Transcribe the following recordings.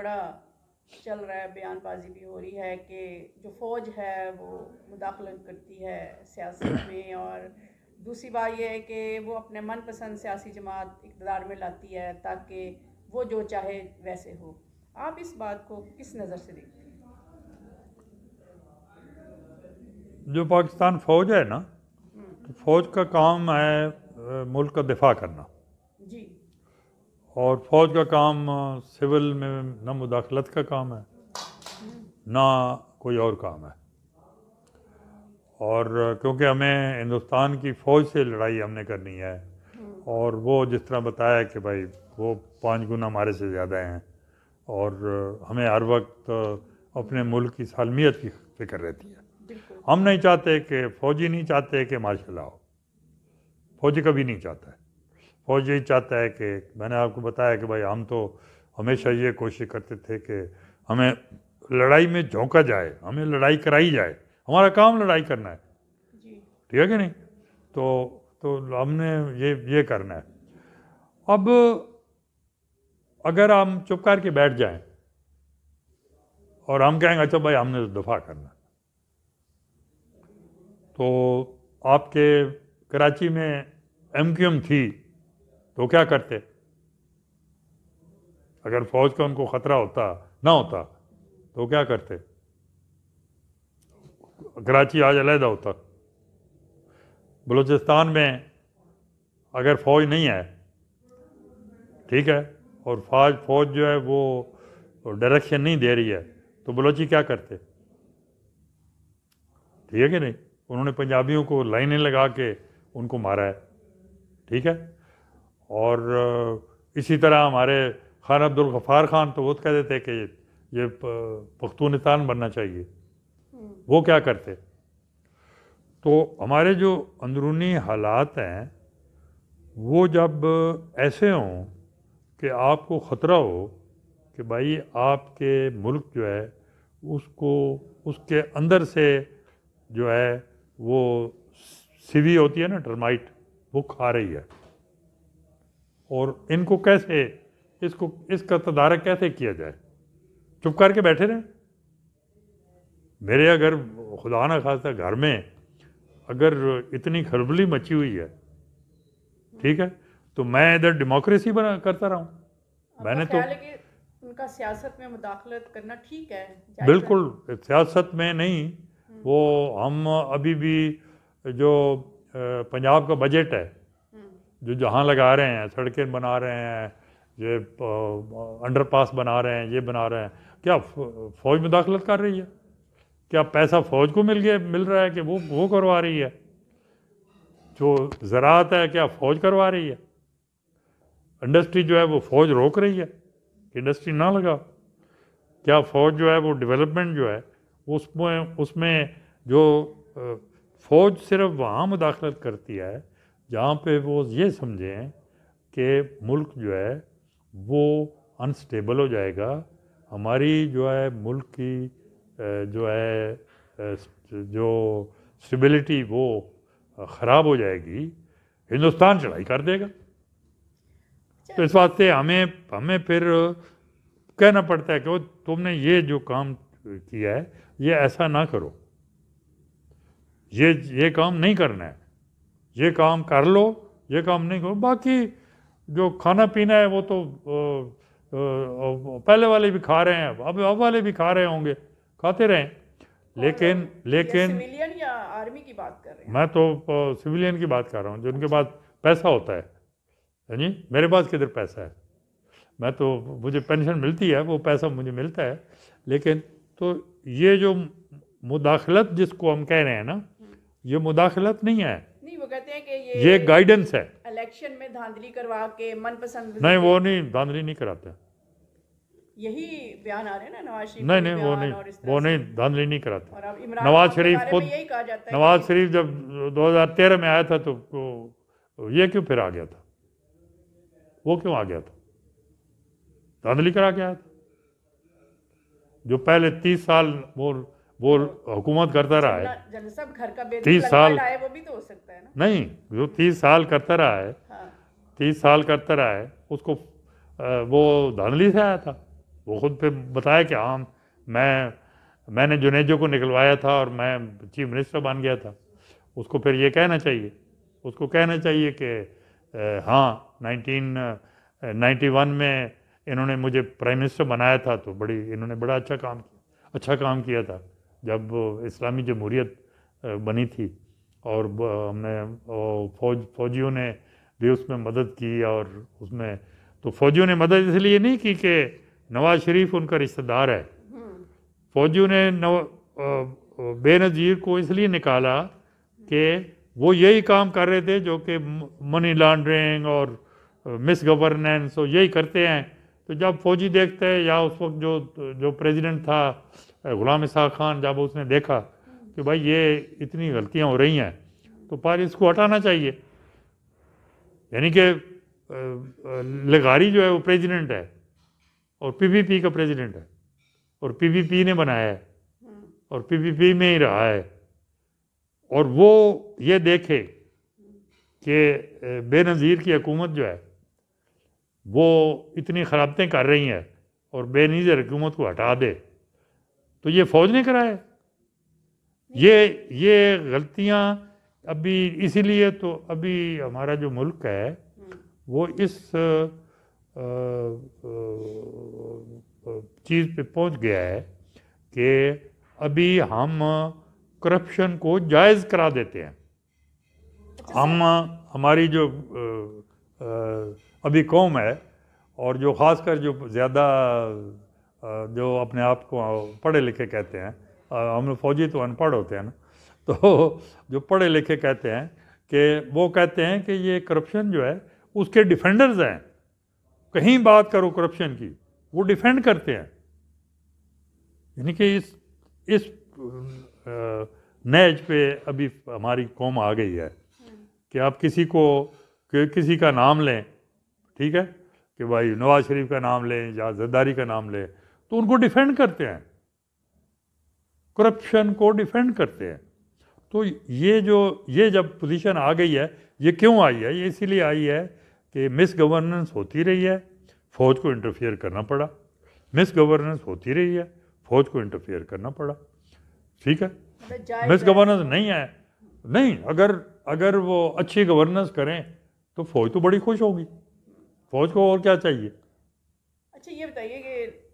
बड़ा चल रहा है बयानबाजी भी हो रही है कि जो फ़ौज है वो मुदाखलत करती है सियासत में और दूसरी बात यह है कि वो अपने मनपसंद सियासी जमात इकतदार में लाती है ताकि वो जो चाहे वैसे हो आप इस बात को किस नज़र से देखते हैं जो पाकिस्तान फ़ौज है ना तो हम्म। फ़ौज का काम है मुल्क का दिफा करना और फौज का काम सिविल में न मुदाखलत का काम है ना कोई और काम है और क्योंकि हमें हिंदुस्तान की फ़ौज से लड़ाई हमने करनी है और वो जिस तरह बताया कि भाई वो पाँच गुना हमारे से ज़्यादा हैं और हमें हर वक्त अपने मुल्क की सालमियत की फिक्र रहती है हम नहीं चाहते कि फ़ौजी नहीं चाहते कि मार्शल हो फौजी कभी नहीं चाहता है फौज यही चाहता है कि मैंने आपको बताया कि भाई हम तो हमेशा ये कोशिश करते थे कि हमें लड़ाई में झोंका जाए हमें लड़ाई कराई जाए हमारा काम लड़ाई करना है ठीक है कि नहीं तो तो हमने ये ये करना है अब अगर हम चुप करके बैठ जाएं और हम कहेंगे अच्छा भाई हमने तो दफा करना तो आपके कराची में एम थी तो क्या करते अगर फौज का उनको खतरा होता ना होता तो क्या करते कराची आज अलहदा होता बलूचिस्तान में अगर फौज नहीं है ठीक है और फौज फौज जो है वो डायरेक्शन नहीं दे रही है तो बलोची क्या करते ठीक है कि नहीं उन्होंने पंजाबियों को लाइनें लगा के उनको मारा है ठीक है और इसी तरह हमारे खान अब्दुल गफ़ार ख़ान तो वो तो कहते थे कि ये पख्तूनतान बनना चाहिए वो क्या करते तो हमारे जो अंदरूनी हालात हैं वो जब ऐसे हों कि आपको ख़तरा हो कि भाई आपके मुल्क जो है उसको उसके अंदर से जो है वो सीवी होती है ना टर्माइट वो खा रही है और इनको कैसे इसको इसका तदारक कैसे किया जाए चुप करके बैठे रहें मेरे अगर खुदा ना खासा घर में अगर इतनी खरबली मची हुई है ठीक है तो मैं इधर डेमोक्रेसी बना करता रहा हूँ तो मैंने तो उनका सियासत में मुदाखलत करना ठीक है बिल्कुल सियासत में नहीं हम्म। वो हम अभी भी जो पंजाब का बजट है जो जहाँ लगा रहे हैं सड़कें बना रहे हैं ये अंडरपास बना रहे हैं ये बना रहे हैं क्या फौज मुदाखलत कर रही है क्या पैसा फौज को मिल गया मिल रहा है कि वो वो करवा रही है जो ज़रात है क्या फौज करवा रही है इंडस्ट्री जो है वो फौज रोक रही है इंडस्ट्री ना लगा क्या फौज जो है वो डेवलपमेंट जो है उसमें उसमें जो फौज सिर्फ वहाँ मुदाखलत करती है जहाँ पे वो ये समझें कि मुल्क जो है वो अनस्टेबल हो जाएगा हमारी जो है मुल्क की जो है जो स्टेबिलिटी वो ख़राब हो जाएगी हिंदुस्तान चढ़ाई कर देगा तो इस वास्ते हमें हमें फिर कहना पड़ता है कि तुमने ये जो काम किया है ये ऐसा ना करो ये ये काम नहीं करना है ये काम कर लो ये काम नहीं करो बाकी जो खाना पीना है वो तो पहले वाले भी खा रहे हैं अब अब वाले भी खा रहे होंगे खाते रहें लेकिन लेकिन सिविलियन या आर्मी की बात कर रहे हैं मैं तो सिविलियन की बात कर रहा हूँ जिनके पास पैसा होता है जी मेरे पास किधर पैसा है मैं तो मुझे पेंशन मिलती है वो पैसा मुझे मिलता है लेकिन तो ये जो मुदाखलत जिसको हम कह रहे हैं ना ये मुदाखलत नहीं है कहते हैं कि ये ये गाइडेंस है इलेक्शन में धांधली करवा के मनपसंद नहीं वो नहीं धांधली नहीं कराते यही बयान आ रहे हैं ना नवाज शरीफ नहीं नहीं वो नहीं वो नहीं धांधली नहीं कराते नवाज शरीफ खुद यही कहा जाता है नवाज शरीफ जब 2013 में आया था तो ये क्यों फिर आ गया था वो क्यों आ गया था धांधली करा के आया था जो पहले तीस साल वो वो हुकूमत करता रहा है तीस साल वो भी तो हो सकता है ना नहीं जो तीस साल करता रहा है हाँ। तीस साल करता रहा है उसको वो धानली से आया था वो खुद पे बताया कि हाँ मैं मैंने जुनेजो को निकलवाया था और मैं चीफ मिनिस्टर बन गया था उसको फिर ये कहना चाहिए उसको कहना चाहिए कि हाँ नाइनटीन नाइन्टी वन में इन्होंने मुझे प्राइम मिनिस्टर बनाया था तो बड़ी इन्होंने बड़ा अच्छा काम किया अच्छा काम किया था जब इस्लामी जमहूरीत बनी थी और हमने फौज फौजियों ने भी उसमें मदद की और उसमें तो फौजियों ने मदद इसलिए नहीं की कि नवाज शरीफ उनका रिश्तेदार है हम्म। फौजियों ने नव बेनज़ीर को इसलिए निकाला कि वो यही काम कर रहे थे जो कि मनी लॉन्ड्रिंग और मिस गवर्नेंस और यही करते हैं तो जब फौजी देखते हैं या उस वक्त जो जो प्रेसिडेंट था ग़ुलाम इसहाक खान जब उसने देखा कि भाई ये इतनी गलतियाँ हो रही हैं तो पार इसको हटाना चाहिए यानी कि लगारी जो है वो प्रेसिडेंट है और पीपीपी का प्रेसिडेंट है और पीपीपी ने बनाया है और पीपीपी में ही रहा है और वो ये देखे कि बेनज़ीर की हकूमत जो है वो इतनी खराबतें कर रही है और बेनज़ीर हुकूमत को हटा दे तो ये फौज ने कराया ये ये गलतियाँ अभी इसीलिए तो अभी हमारा जो मुल्क है वो इस चीज़ पे पहुंच गया है कि अभी हम करप्शन को जायज़ करा देते हैं हम हमारी जो अभी कौम है और जो ख़ासकर जो ज़्यादा जो अपने आप को पढ़े लिखे कहते हैं हम लोग फौजी तो अनपढ़ होते हैं ना तो जो पढ़े लिखे कहते हैं कि वो कहते हैं कि ये करप्शन जो है उसके डिफेंडर्स हैं कहीं बात करो करप्शन की वो डिफेंड करते हैं यानी कि इस इस नज पे अभी हमारी कौम आ गई है कि आप किसी को कि किसी का नाम लें ठीक है कि भाई नवाज शरीफ का नाम लें या जरदारी का नाम लें तो उनको डिफेंड करते हैं करप्शन को डिफेंड करते हैं तो ये जो ये जब पोजीशन आ गई है ये क्यों आई है ये इसीलिए आई है कि मिस गवर्नेंस होती रही है फौज को इंटरफेयर करना पड़ा मिस गवर्नेंस होती रही है फौज को इंटरफेयर करना पड़ा ठीक है मिस गवर्नेंस नहीं है नहीं अगर अगर वो अच्छी गवर्नेंस करें तो फौज तो बड़ी खुश होगी फौज को और क्या चाहिए अच्छा ये बताइए कि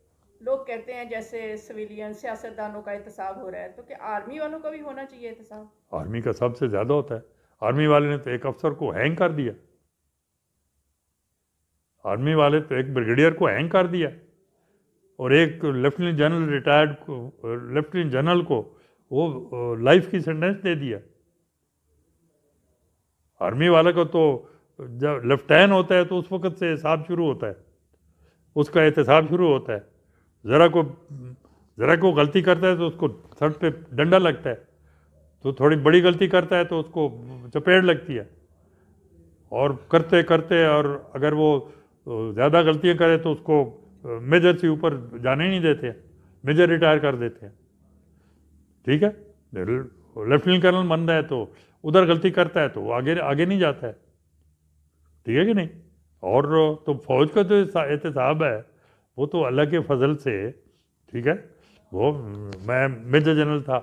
लोग कहते हैं जैसे सिविलियन सियासतदानों का एहतसाब हो रहा है तो क्या आर्मी वालों का भी होना चाहिए एहतसाब आर्मी का सबसे ज़्यादा होता है आर्मी वाले ने तो एक अफसर को हैंग कर दिया आर्मी वाले तो एक ब्रिगेडियर को हैंग कर दिया और एक लेफ्टिनेंट जनरल रिटायर्ड को लेफ्टिनेंट जनरल को वो लाइफ की सेंटेंस दे दिया आर्मी वाले को तो जब लेफ्टिनेंट होता है तो उस वक़्त से हिसाब शुरू होता है उसका एहतसाब शुरू होता है ज़रा को ज़रा को गलती करता है तो उसको सर पे डंडा लगता है तो थोड़ी बड़ी गलती करता है तो उसको चपेट लगती है और करते करते और अगर वो ज़्यादा गलतियाँ करे तो उसको मेजर से ऊपर जाने ही नहीं देते मेजर रिटायर कर देते हैं ठीक है लेफ्टिनेंट कर्नल बन रहा है तो उधर गलती करता है तो वो आगे आगे नहीं जाता है ठीक है कि नहीं और तो फौज का जो एहतसाब है वो तो अल्लाह के फजल से ठीक है वो मैं मेजर जनरल था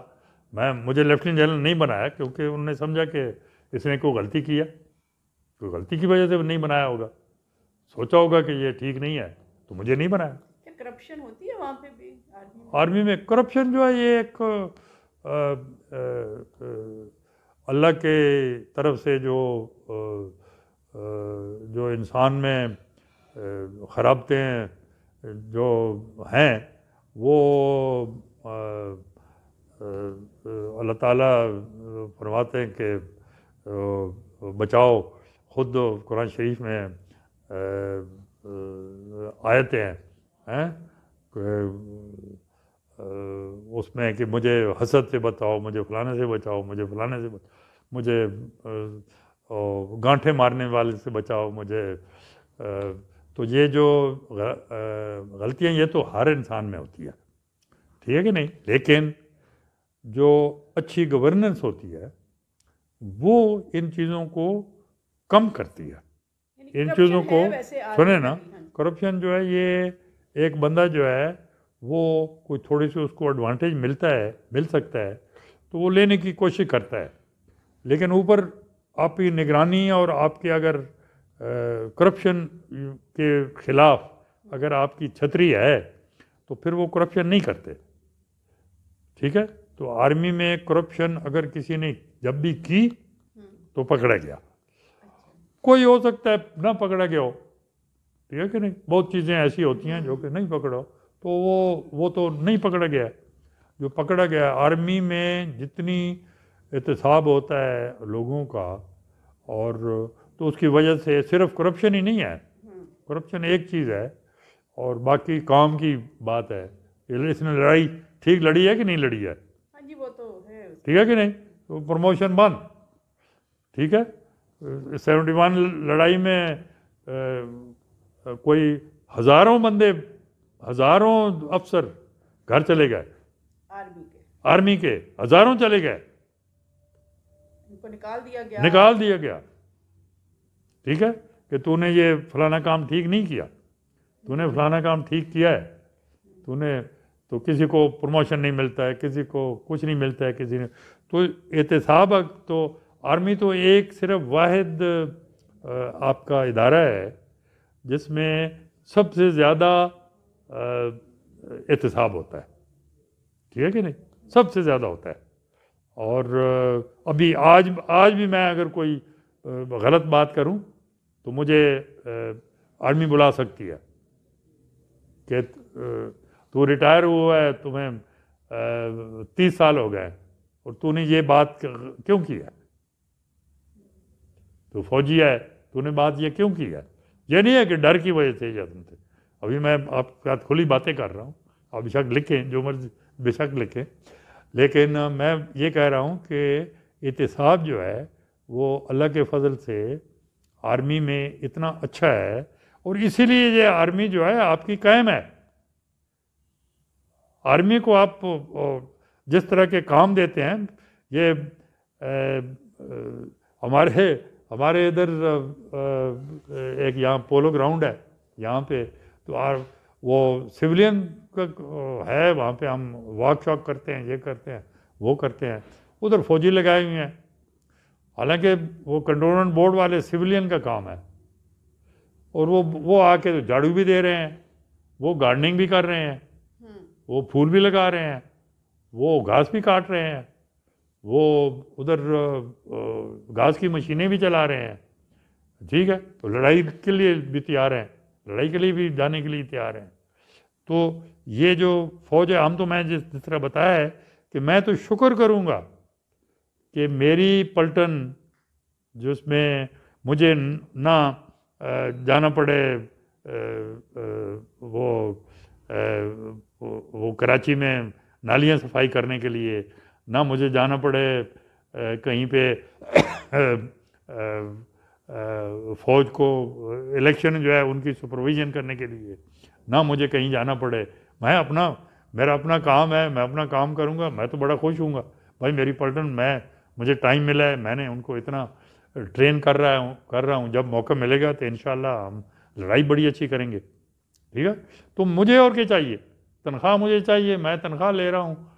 मैं मुझे लेफ्टिनेंट जनरल नहीं बनाया क्योंकि उनने समझा कि इसने कोई गलती किया कोई गलती की वजह से नहीं बनाया होगा सोचा होगा कि ये ठीक नहीं है तो मुझे नहीं बनाया करप्शन होती है वहाँ पे भी आर्मी में आर्मी में करप्शन जो है ये एक अल्लाह के तरफ से जो आ, आ, जो इंसान में खराबते हैं जो हैं वो अल्लाह ताला फरमाते हैं कि बचाओ ख़ुद कुरान शरीफ में आयतें हैं हैं उसमें कि मुझे हसद से बचाओ मुझे फलाने से बचाओ मुझे फलाने से बचाओ मुझे गांठे मारने वाले से बचाओ मुझे तो ये जो गलतियाँ ये तो हर इंसान में होती है ठीक है कि नहीं लेकिन जो अच्छी गवर्नेंस होती है वो इन चीज़ों को कम करती है इन चीज़ों को सुने ना करप्शन जो है ये एक बंदा जो है वो कोई थोड़ी सी उसको एडवांटेज मिलता है मिल सकता है तो वो लेने की कोशिश करता है लेकिन ऊपर आपकी निगरानी और आपके अगर करप्शन के खिलाफ अगर आपकी छतरी है तो फिर वो करप्शन नहीं करते ठीक है तो आर्मी में करप्शन अगर किसी ने जब भी की तो पकड़ा गया कोई हो सकता है ना पकड़ा गया हो ठीक है कि नहीं बहुत चीज़ें ऐसी होती हैं जो कि नहीं पकड़ो तो वो वो तो नहीं पकड़ा गया जो पकड़ा गया आर्मी में जितनी एहतसाब होता है लोगों का और तो उसकी वजह से सिर्फ करप्शन ही नहीं है करप्शन एक चीज़ है और बाकी काम की बात है इसने लड़ाई ठीक लड़ी है कि नहीं लड़ी है हाँ जी वो तो है ठीक है कि नहीं तो प्रमोशन बंद ठीक है सेवेंटी वन लड़ाई में आ, कोई हज़ारों बंदे हज़ारों अफसर घर चले गए आर्मी के आर्मी के हज़ारों चले गए निकाल दिया गया निकाल दिया गया ठीक है कि तूने ये फलाना काम ठीक नहीं किया तूने फलाना काम ठीक किया है तूने तो किसी को प्रमोशन नहीं मिलता है किसी को कुछ नहीं मिलता है किसी ने तो एहतसाब तो आर्मी तो एक सिर्फ वाद आपका इदारा है जिसमें सबसे ज़्यादा एहतसाब होता है ठीक है कि नहीं सबसे ज़्यादा होता है और अभी आज आज भी मैं अगर कोई गलत बात करूं तो मुझे आर्मी बुला सकती है कि तू रिटायर हुआ है तुम्हें तीस साल हो गए और तूने ये बात क्यों की है तो फौजी है तूने बात ये क्यों की है ये नहीं है कि डर की वजह से या तुमसे अभी मैं आपके साथ खुली बातें कर रहा हूँ आप बेशक लिखें जो मर्जी बेशक लिखें लेकिन मैं ये कह रहा हूँ कि इतिसाब जो है वो अल्लाह के फजल से आर्मी में इतना अच्छा है और इसीलिए ये आर्मी जो है आपकी कायम है आर्मी को आप जिस तरह के काम देते हैं ये हमारे हमारे इधर एक यहाँ पोलो ग्राउंड है यहाँ पे तो आर वो सिविलियन का है वहाँ पे हम वॉक शॉक करते हैं ये करते हैं वो करते हैं उधर फौजी लगाए हुए हैं हालांकि वो कंट्रोलमेंट बोर्ड वाले सिविलियन का काम है और वो वो आके तो झाड़ू भी दे रहे हैं वो गार्डनिंग भी कर रहे हैं हम्म। वो फूल भी लगा रहे हैं वो घास भी काट रहे हैं वो उधर घास की मशीनें भी चला रहे हैं ठीक है तो लड़ाई के लिए भी तैयार हैं लड़ाई के लिए भी जाने के लिए तैयार हैं तो ये जो फौज है हम तो मैं जिस तरह बताया है कि मैं तो शुक्र करूँगा कि मेरी पलटन जिसमें मुझे ना जाना पड़े वो वो कराची में नालियाँ सफाई करने के लिए ना मुझे जाना पड़े कहीं पे फौज को इलेक्शन जो है उनकी सुपरविजन करने के लिए ना मुझे कहीं जाना पड़े मैं अपना मेरा अपना काम है मैं अपना काम करूँगा मैं तो बड़ा खुश हूँगा भाई मेरी पलटन मैं मुझे टाइम मिला है मैंने उनको इतना ट्रेन कर रहा हूँ कर रहा हूँ जब मौका मिलेगा तो इन हम लड़ाई बड़ी अच्छी करेंगे ठीक है तो मुझे और क्या चाहिए तनख्वाह मुझे चाहिए मैं तनख्वाह ले रहा हूँ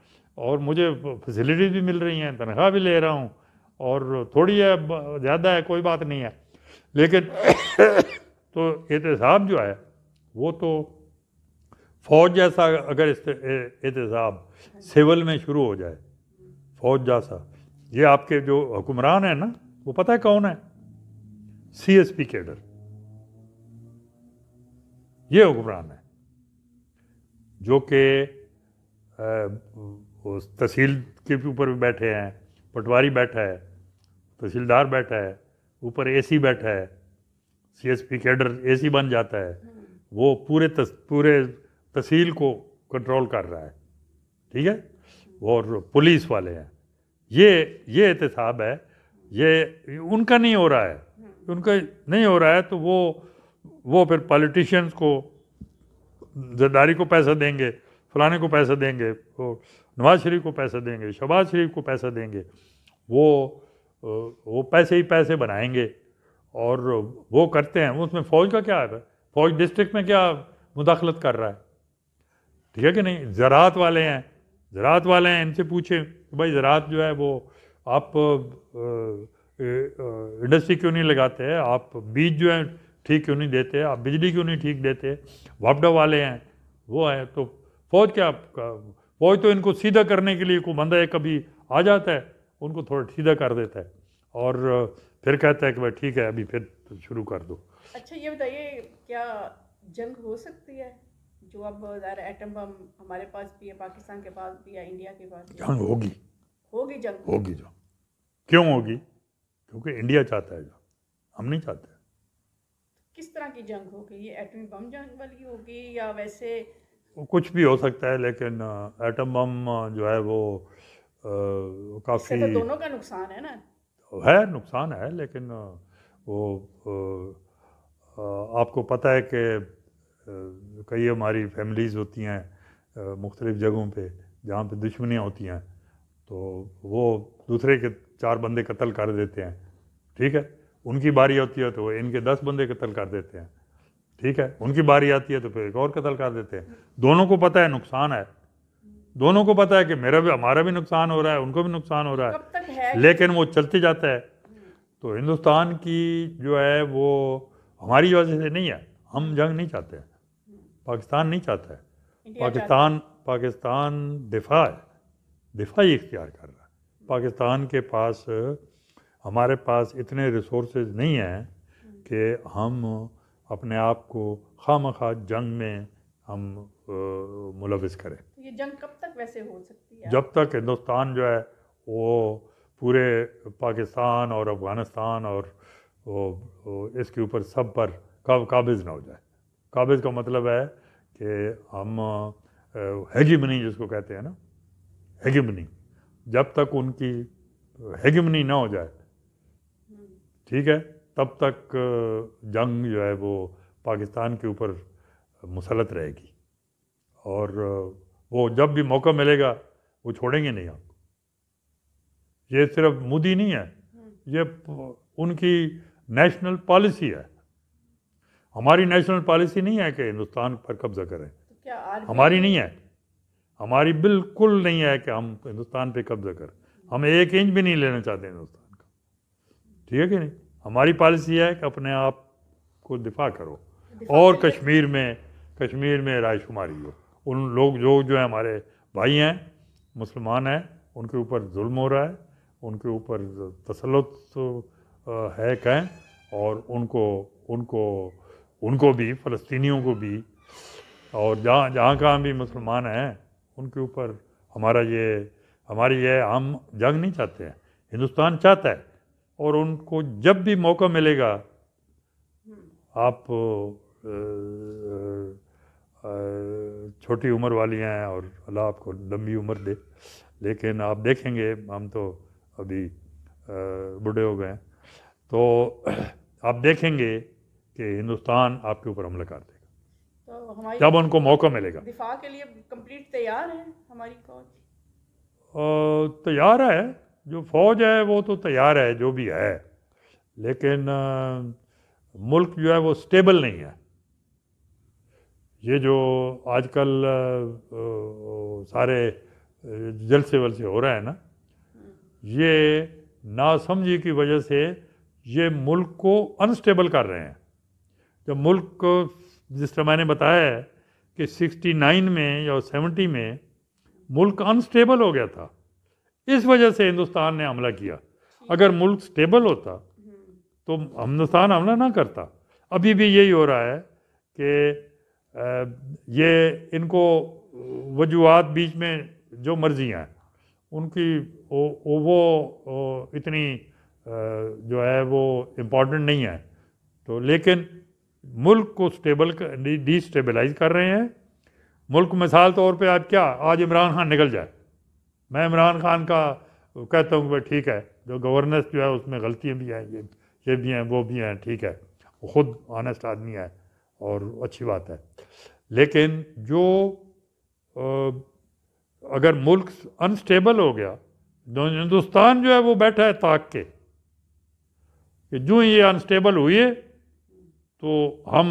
और मुझे फैसिलिटीज़ भी मिल रही हैं तनख्वाह भी ले रहा हूँ और थोड़ी है ज़्यादा है कोई बात नहीं है लेकिन तो एहतसाब जो है वो तो फौज जैसा अगर एहतसाब सिविल में शुरू हो जाए फौज जैसा ये आपके जो हुक्मरान है ना वो पता है कौन है सी एस पी केडर ये हुक्मरान है जो कि तहसील के ऊपर भी बैठे हैं पटवारी बैठा है तहसीलदार बैठा है ऊपर एसी बैठा है C S P cadre A C बन जाता है वो पूरे तस, पूरे तहसील को कंट्रोल कर रहा है ठीक है और पुलिस वाले हैं ये ये एहतसाब है ये उनका नहीं हो रहा है उनका नहीं हो रहा है तो वो वो फिर पॉलिटिशियंस को जरदारी को पैसा देंगे फलाने को पैसा देंगे तो नवाज शरीफ को पैसा देंगे शहबाज शरीफ को पैसा देंगे वो वो पैसे ही पैसे बनाएंगे और वो करते हैं उसमें फ़ौज का क्या है फ़ौज डिस्ट्रिक्ट में क्या मुदाखलत कर रहा है ठीक है कि नहीं ज़रात वाले हैं ज़रात वाले हैं इनसे पूछें भाई ज़रात जो है वो आप इंडस्ट्री क्यों नहीं लगाते हैं आप बीज जो है ठीक क्यों नहीं देते आप बिजली क्यों नहीं ठीक देते वापडा वाले हैं वो हैं तो फौज क्या फौज तो इनको सीधा करने के लिए कोई बंदा कभी आ जाता है उनको थोड़ा सीधा कर देता है और फिर कहता है कि भाई ठीक है अभी फिर शुरू कर दो अच्छा ये बताइए क्या जंग हो सकती है जो अब एटम बम हमारे पास भी है पाकिस्तान के पास भी है इंडिया के पास जंग होगी होगी जंग होगी जंग क्यों होगी क्योंकि इंडिया चाहता है हम नहीं चाहते किस तरह की जंग होगी ये एटमी बम जंग वाली होगी या वैसे वो कुछ भी हो सकता है लेकिन एटम बम जो है वो आ, काफ़ी तो दोनों का नुकसान है ना है नुकसान है लेकिन वो आ, आ, आपको पता है कि कई हमारी फैमिलीज़ होती हैं मुख्तलिफ़ जगहों पर जहाँ पर दुश्मनियाँ होती हैं तो वो दूसरे के चार बंदे कत्ल कर देते हैं ठीक है उनकी बारी होती है तो वो इनके दस बंदे कत्ल कर देते हैं ठीक है उनकी बारी आती है तो फिर एक और कत्ल कर देते हैं दोनों को पता है नुकसान है दोनों को पता है कि मेरा भी हमारा भी नुकसान हो रहा है उनको भी नुकसान हो रहा है, है। लेकिन वो चलते जाता है तो हिंदुस्तान की जो है वो हमारी वजह से नहीं है हम जंग नहीं चाहते हैं पाकिस्तान नहीं चाहता है पाकिस्तान पाकिस्तान दिफा है दिफा ही इख्तियार कर रहा है पाकिस्तान के पास हमारे पास इतने रिसोर्स नहीं हैं कि हम अपने आप को खाम खा जंग में हम मुलविस करें तो ये जंग कब तक वैसे हो सकती है जब तक हिंदुस्तान जो है वो पूरे पाकिस्तान और अफ़गानिस्तान और वो, वो इसके ऊपर सब पर काबिज ना हो जाए काबिज का मतलब है कि हम हैगिमनी जिसको कहते हैं ना हैगिमनी जब तक उनकी हैगिमनी ना हो जाए ठीक है तब तक जंग जो है वो पाकिस्तान के ऊपर मुसलत रहेगी और वो जब भी मौका मिलेगा वो छोड़ेंगे नहीं आपको ये सिर्फ मोदी नहीं है ये उनकी नेशनल पॉलिसी है हमारी नेशनल पॉलिसी नहीं है कि हिंदुस्तान पर कब्जा करें तो हमारी नहीं है हमारी बिल्कुल नहीं है कि हम हिंदुस्तान पे कब्जा करें हम एक इंच भी नहीं लेना चाहते हिंदुस्तान का ठीक है कि नहीं हमारी पॉलिसी है कि अपने आप को दिफा करो दिफा और कश्मीर में कश्मीर में रायशुमारी हो उन लोग जो जो है हमारे भाई हैं मुसलमान हैं उनके ऊपर जुल्म हो रहा है उनके ऊपर तसलत है कहें और उनको उनको उनको भी फ़लस्तीनियों को भी और जहाँ जहाँ कहाँ भी मुसलमान हैं उनके ऊपर हमारा ये हमारी ये हम जंग नहीं चाहते हैं हिंदुस्तान चाहता है और उनको जब भी मौका मिलेगा आप छोटी उम्र वाली हैं और अल्लाह आपको लंबी उम्र दे लेकिन आप देखेंगे हम तो अभी बूढ़े हो गए हैं तो आप देखेंगे कि हिंदुस्तान आपके ऊपर हमला कर देगा तो जब उनको मौका मिलेगा दिफा के लिए कंप्लीट तैयार है हमारी फौज तैयार है जो फौज है वो तो तैयार है जो भी है लेकिन मुल्क जो है वो स्टेबल नहीं है ये जो आजकल सारे जलसे वलसे हो रहे हैं ना ये नासमझी की वजह से ये मुल्क को अनस्टेबल कर रहे हैं जब मुल्क को जिस तरह मैंने बताया है कि 69 में या 70 में मुल्क अनस्टेबल हो गया था इस वजह से हिंदुस्तान ने हमला किया अगर मुल्क स्टेबल होता तो हिंदुस्तान हमला ना करता अभी भी यही हो रहा है कि ये इनको वजूहत बीच में जो मर्जियाँ हैं उनकी ओ, ओ, वो इतनी जो है वो इम्पोर्टेंट नहीं है तो लेकिन मुल्क को स्टेबल डिस्टेबलाइज कर रहे हैं मुल्क मिसाल तौर पे आज क्या आज इमरान खान निकल जाए मैं इमरान खान का कहता हूँ भाई ठीक है जो गवर्नेंस जो है उसमें गलतियाँ भी हैं ये ये भी हैं वो भी हैं ठीक है वो खुद ऑनेस्ट आदमी है और अच्छी बात है लेकिन जो अगर मुल्क अनस्टेबल हो गया जो हिंदुस्तान जो है वो बैठा है ताक के कि जो ये अनस्टेबल हुई है तो हम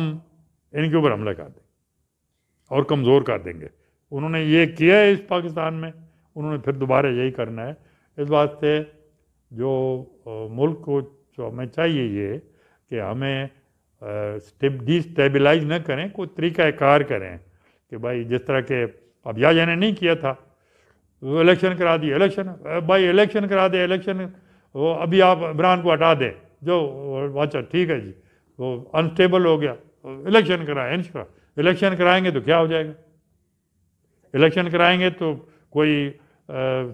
इनके ऊपर हमला कर देंगे और कमज़ोर कर देंगे उन्होंने ये किया है इस पाकिस्तान में उन्होंने फिर दोबारा यही करना है इस वास्ते जो मुल्क को जो हमें चाहिए ये कि हमें स्टेप डिस्टेबलाइज न करें कोई तरीक़ाकार करें कि भाई जिस तरह के अब या जाने नहीं किया था वो इलेक्शन करा दिए इलेक्शन भाई इलेक्शन करा दे इलेक्शन वो अभी आप इमरान को हटा दें जो अच्छा ठीक है जी वो अनस्टेबल हो गया इलेक्शन कराए इन इलेक्शन कराएंगे तो क्या हो जाएगा इलेक्शन कराएंगे तो कोई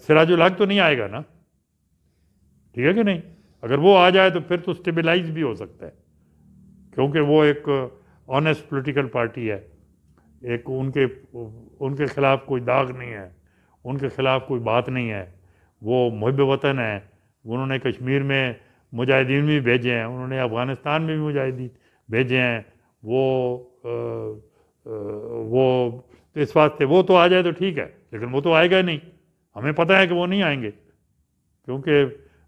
सिराजुल हक तो नहीं आएगा ना ठीक है कि नहीं अगर वो आ जाए तो फिर तो स्टेबलाइज भी हो सकता है क्योंकि वो एक ऑनेस्ट पॉलिटिकल पार्टी है एक उनके उनके खिलाफ कोई दाग नहीं है उनके खिलाफ कोई बात नहीं है वो मुहब वतन है उन्होंने कश्मीर में मुजाहिदीन भी भेजे हैं उन्होंने अफ़गानिस्तान में भी मुजाहिदीन भेजे हैं वो आ, आ, वो तो इस वास्ते वो तो आ जाए तो ठीक है लेकिन वो तो आएगा नहीं हमें पता है कि वो नहीं आएंगे क्योंकि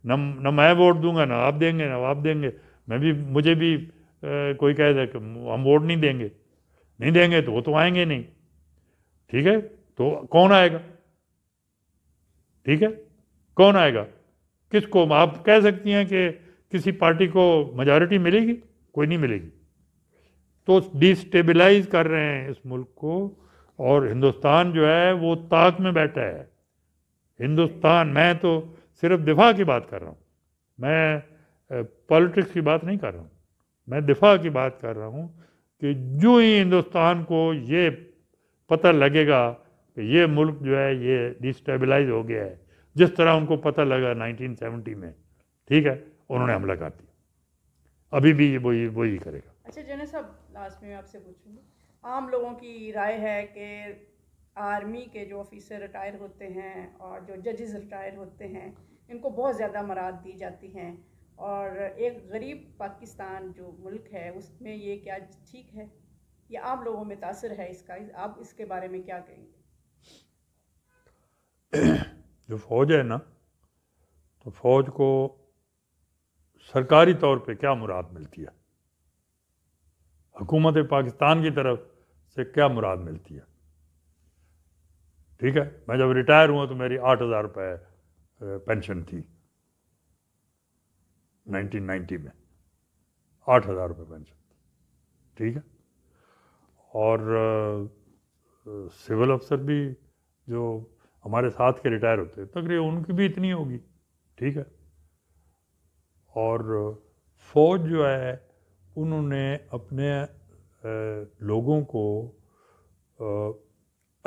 न न मैं वोट दूंगा ना आप देंगे ना आप देंगे मैं भी मुझे भी आ, कोई कह दे कि हम वोट नहीं देंगे नहीं देंगे तो वो तो आएंगे नहीं ठीक है तो कौन आएगा ठीक है कौन आएगा किसको आप कह सकती हैं कि किसी पार्टी को मेजॉरिटी मिलेगी कोई नहीं मिलेगी तो डिस्टेबलाइज कर रहे हैं इस मुल्क को और हिंदुस्तान जो है वो ताक में बैठा है हिंदुस्तान मैं तो सिर्फ दिफा की बात कर रहा हूँ मैं पॉलिटिक्स की बात नहीं कर रहा हूँ मैं दिफा की बात कर रहा हूँ कि जो ही हिंदुस्तान को ये पता लगेगा कि ये मुल्क जो है ये डिस्टेबलाइज हो गया है जिस तरह उनको पता लगा 1970 में ठीक है उन्होंने हमला कर दिया अभी भी ये वही वही करेगा अच्छा जने साहब लास्ट में आपसे पूछूंगी आम लोगों की राय है कि आर्मी के जो ऑफिसर रिटायर होते हैं और जो जजेस रिटायर होते हैं इनको बहुत ज़्यादा मराद दी जाती हैं और एक गरीब पाकिस्तान जो मुल्क है उसमें ये क्या ठीक है ये आम लोगों में तासर है इसका आप इसके बारे में क्या कहेंगे जो फौज है ना तो फौज को सरकारी तौर पे क्या मुराद मिलती है हुकूमत पाकिस्तान की तरफ से क्या मुराद मिलती है ठीक है मैं जब रिटायर हुआ तो मेरी आठ हज़ार रुपये पेंशन थी 1990 में आठ हज़ार रुपये पेंशन ठीक है और सिविल अफसर भी जो हमारे साथ के रिटायर होते हैं तकरीबन उनकी भी इतनी होगी ठीक है और फौज जो है उन्होंने अपने लोगों को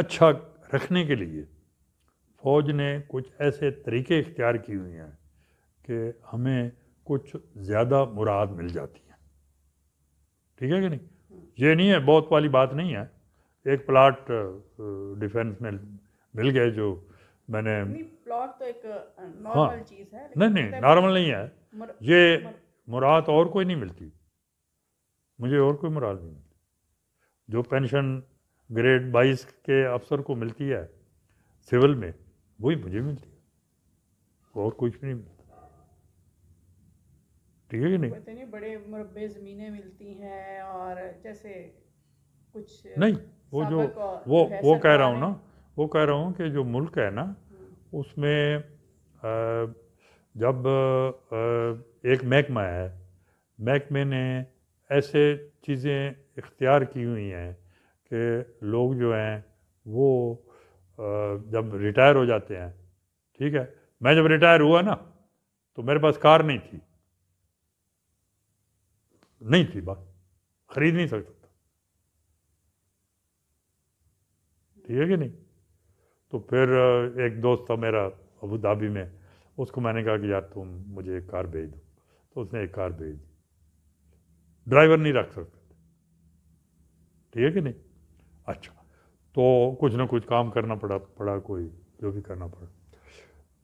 अच्छा रखने के लिए फौज ने कुछ ऐसे तरीके इख्तियार किए हुए हैं कि हमें कुछ ज़्यादा मुराद मिल जाती है ठीक है कि नहीं ये नहीं है बहुत वाली बात नहीं है एक प्लाट डिफेंस में मिल गए जो मैंने प्लॉट तो एक नॉर्मल हाँ, चीज़ है नहीं नहीं नॉर्मल मतलब नहीं है मर, ये मुराद और कोई नहीं मिलती मुझे और कोई मुराद नहीं मिलती जो पेंशन ग्रेड बाईस के अफसर को मिलती है सिविल में वही मुझे मिलती है और कुछ भी नहीं मिलता ठीक है कि नहीं पता नहीं बड़े मुरबे ज़मीनें मिलती हैं और जैसे कुछ नहीं वो जो वो वो कह रहा हूँ ना वो कह रहा हूँ कि जो मुल्क है ना उसमें जब एक महकमा है महकमे ने ऐसे चीज़ें इख्तियार की हुई हैं कि लोग जो हैं वो जब रिटायर हो जाते हैं ठीक है मैं जब रिटायर हुआ ना तो मेरे पास कार नहीं थी नहीं थी बात खरीद नहीं सकता ठीक है कि नहीं तो फिर एक दोस्त था मेरा अबू धाबी में उसको मैंने कहा कि यार तुम मुझे एक कार भेज दो तो उसने एक कार भेज दी ड्राइवर नहीं रख सकते ठीक है कि नहीं अच्छा तो कुछ ना कुछ काम करना पड़ा पड़ा कोई जो भी करना पड़ा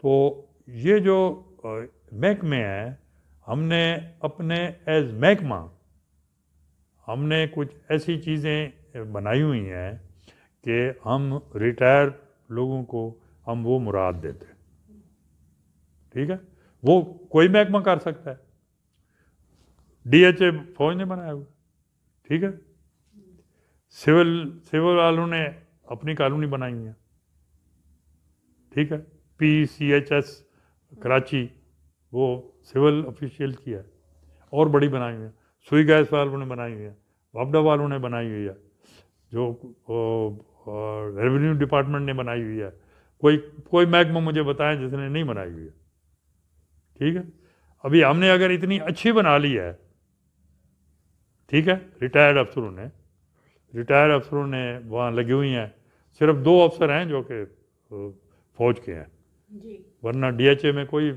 तो ये जो मैक में है हमने अपने एज महकमा हमने कुछ ऐसी चीज़ें बनाई हुई हैं कि हम रिटायर लोगों को हम वो मुराद देते हैं ठीक है वो कोई महकमा कर सकता है डीएचए फौज ने बनाया हुआ ठीक है सिविल सिविल वालों ने अपनी कॉलोनी बनाई है ठीक है P C H S Karachi वो सिविल ऑफिशियल की है और बड़ी बनाई हुई है सुई गैस वालों ने बनाई हुई है वापडा वालों ने बनाई हुई है जो और रेवेन्यू डिपार्टमेंट ने बनाई हुई है कोई कोई महकमा मुझे बताएं जिसने नहीं बनाई हुई है ठीक है अभी हमने अगर इतनी अच्छी बना ली है ठीक है रिटायर्ड अफसरों ने रिटायर्ड अफसरों ने वहाँ लगी हुई हैं सिर्फ दो अफसर हैं जो कि फौज के हैं वरना डीएचए में कोई आ,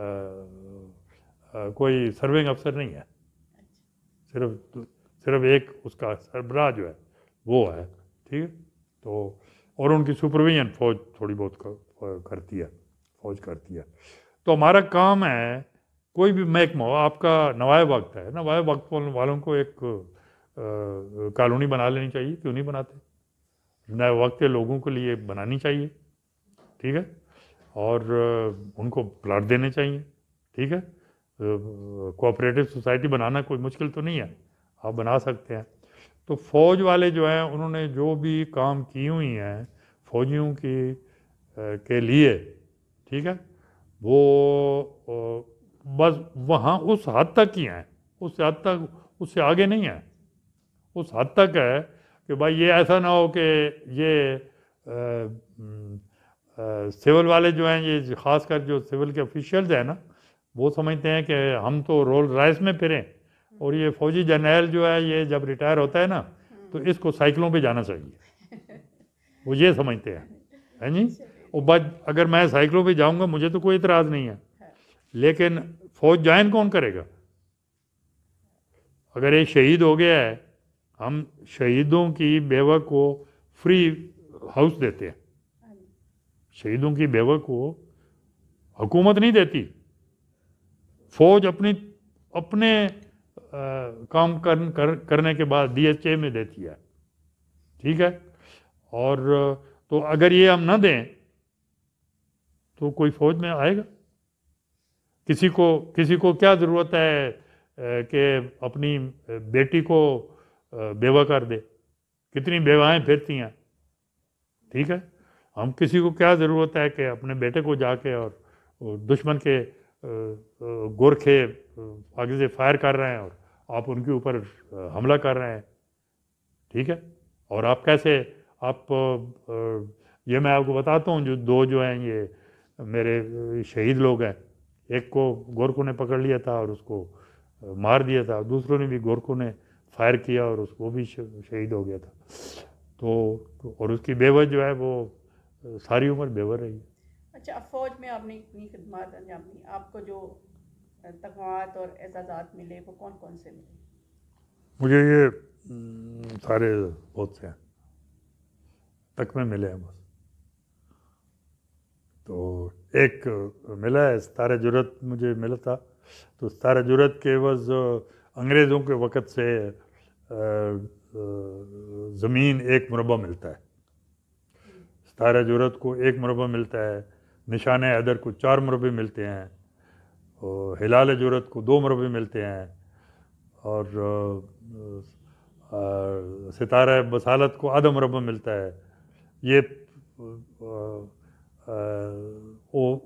आ, आ, कोई सर्विंग अफसर नहीं है अच्छा। सिर्फ सिर्फ एक उसका सरबराह जो है वो है ठीक है तो और उनकी सुपरविजन फौज थोड़ी बहुत करती है फौज करती है तो हमारा काम है कोई भी महकमा आपका नवाए वक्त है नवाए वक्त वालों को एक कॉलोनी बना लेनी चाहिए क्यों नहीं बनाते नए वक्त के लोगों के लिए बनानी चाहिए ठीक है और उनको प्लाट देने चाहिए ठीक है कोऑपरेटिव सोसाइटी बनाना कोई मुश्किल तो नहीं है आप बना सकते हैं तो फौज वाले जो हैं उन्होंने जो भी काम की हुई हैं फौजियों की के लिए ठीक है वो बस वहाँ उस हद तक ही हैं उस हद तक उससे आगे नहीं है उस हद तक है कि भाई ये ऐसा ना हो कि ये सिविल वाले जो हैं ये खासकर जो सिविल के ऑफिशियल्स हैं ना वो समझते हैं कि हम तो रोल राइस में फिरें और ये फौजी जनरल जो है ये जब रिटायर होता है ना तो हम्म। इसको साइकिलों पे जाना चाहिए वो ये समझते हैं है जी और बस अगर मैं साइकिलों पे जाऊंगा मुझे तो कोई इतराज़ नहीं है हाँ। लेकिन फौज ज्वाइन कौन करेगा अगर ये शहीद हो गया है हम शहीदों की बेवक को फ्री हाउस देते हैं हाँ शहीदों की बेवक को हुकूमत नहीं देती फौज अपनी अपने काम कर, कर करने के बाद डीएचए में देती है ठीक है और तो अगर ये हम ना दें तो कोई फौज में आएगा किसी को किसी को क्या ज़रूरत है कि अपनी बेटी को बेवा कर दे कितनी बेवाएं फिरती हैं ठीक है हम किसी को क्या ज़रूरत है कि अपने बेटे को जाके और दुश्मन के गोरखे आगे से फायर कर रहे हैं और आप उनके ऊपर हमला कर रहे हैं ठीक है और आप कैसे आप ये मैं आपको बताता हूँ जो दो जो हैं ये मेरे शहीद लोग हैं एक को गोरखों ने पकड़ लिया था और उसको मार दिया था दूसरों ने भी गोरखों ने फायर किया और उसको भी शहीद हो गया था तो, तो और उसकी बेवज जो है वो सारी उम्र बेवर रही है अच्छा फ़ौज में आपने इतनी खदमात अंजाम दी आपको जो तकवात और एजाजात मिले वो कौन कौन से मिले मुझे ये सारे बहुत से हैं तक में मिले हैं बस तो एक मिला है सतारा जरूरत मुझे मिला था तो सतारा जरूरत के वज अंग्रेज़ों के वक़्त से ज़मीन एक मुरबा मिलता है सतारा जरूरत को एक मुरबा मिलता है निशान अदर को चार मरबे मिलते हैं और हिलाल जरूरत को दो मरबे मिलते हैं और सितार बसालत को आधा मरबा मिलता है ये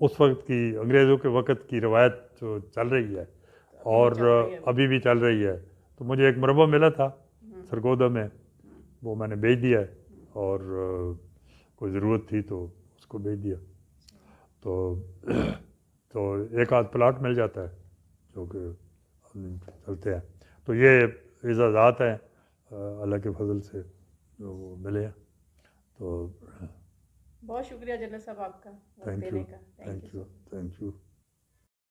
उस वक्त की अंग्रेज़ों के वक़्त की रवायत जो चल रही है और अभी भी चल रही है तो मुझे एक मरबा मिला था हम्म। सरगोदा में वो मैंने भेज दिया है और कोई ज़रूरत थी तो उसको भेज दिया तो तो एक आध प्लाट मिल जाता है जो कि चलते हैं तो ये इजाज़ात हैं अल्लाह के फजल से जो वो मिले तो बहुत शुक्रिया जनरल साहब आपका thank you thank you thank you